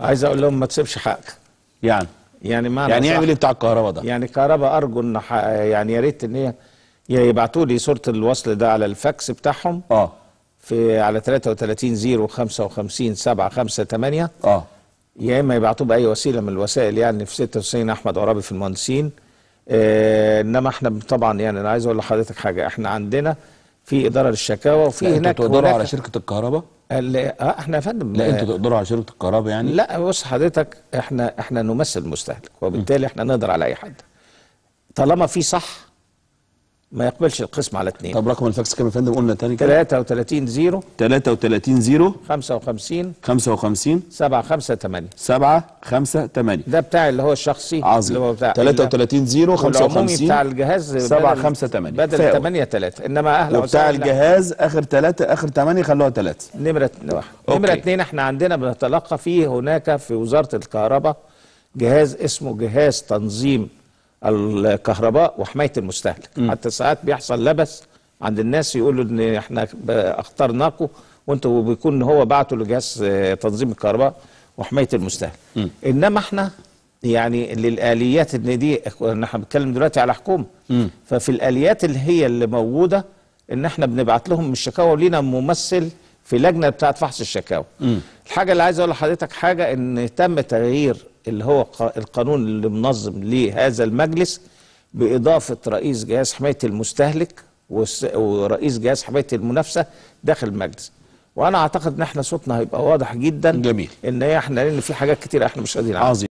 آه. عايز اقول لهم ما تسيبش حقك يعني يعني ما يعني إيه يعمل ايه بتاع الكهرباء ده يعني كهرباء ارجو ان يعني يا ريت ان هي إيه، يبعتوا لي صوره الوصل ده على الفاكس بتاعهم اه في على 33 0 55 7 5 8 اه يا اما يبعتوه باي وسيله من الوسائل يعني في 96 احمد عرابي في المهندسين آه انما احنا طبعا يعني انا عايز اقول لحضرتك حاجه احنا عندنا في اداره للشكاوى وفي يعني هناك تقدروا على شركه الكهرباء اه احنا يا فندم لا انتوا آه، تقدروا على شركه الكهرباء يعني لا بص حضرتك احنا احنا نمثل المستهلك وبالتالي احنا نقدر على اي حد طالما في صح ما يقبلش القسم على اثنين طب رقم الفاكس كام يا فندم قلنا ثاني كده 33 0 33 0 55 55 7 5 8 7 5 8 ده بتاع اللي هو الشخصي عظيم اللي هو بتاع 33 0 55 بتاع الجهاز 7 5 8 بدل 8 3 انما اهلا وسهلا وبتاع الجهاز اخر 3 اخر 8 خلوها 3 نمره واحد نمره اثنين احنا عندنا بنتلقى فيه هناك في وزاره الكهرباء جهاز اسمه جهاز تنظيم الكهرباء وحمايه المستهلك م. حتى ساعات بيحصل لبس عند الناس يقولوا ان احنا اخترناكم وانتوا بيكون هو بعته لجهاز آه، تنظيم الكهرباء وحمايه المستهلك م. انما احنا يعني للاليات ان دي احنا بنتكلم دلوقتي على حكومه ففي الاليات اللي هي اللي موجوده ان احنا بنبعت لهم الشكاوى لينا ممثل في لجنه بتاعه فحص الشكاوى الحاجه اللي عايز اقول لحضرتك حاجه ان تم تغيير اللي هو القانون اللي منظم لهذا المجلس بإضافة رئيس جهاز حماية المستهلك ورئيس جهاز حماية المنافسة داخل المجلس وانا اعتقد ان احنا صوتنا هيبقى واضح جدا جميل ان احنا لان في حاجات كتير احنا مش قادرين عظيم